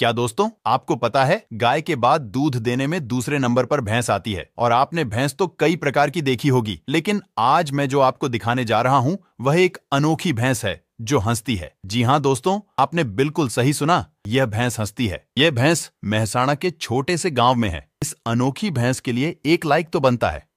क्या दोस्तों आपको पता है गाय के बाद दूध देने में दूसरे नंबर पर भैंस आती है और आपने भैंस तो कई प्रकार की देखी होगी लेकिन आज मैं जो आपको दिखाने जा रहा हूँ वह एक अनोखी भैंस है जो हंसती है जी हाँ दोस्तों आपने बिल्कुल सही सुना यह भैंस हंसती है यह भैंस मेहसाणा के छोटे से गाँव में है इस अनोखी भैंस के लिए एक लाइक तो बनता है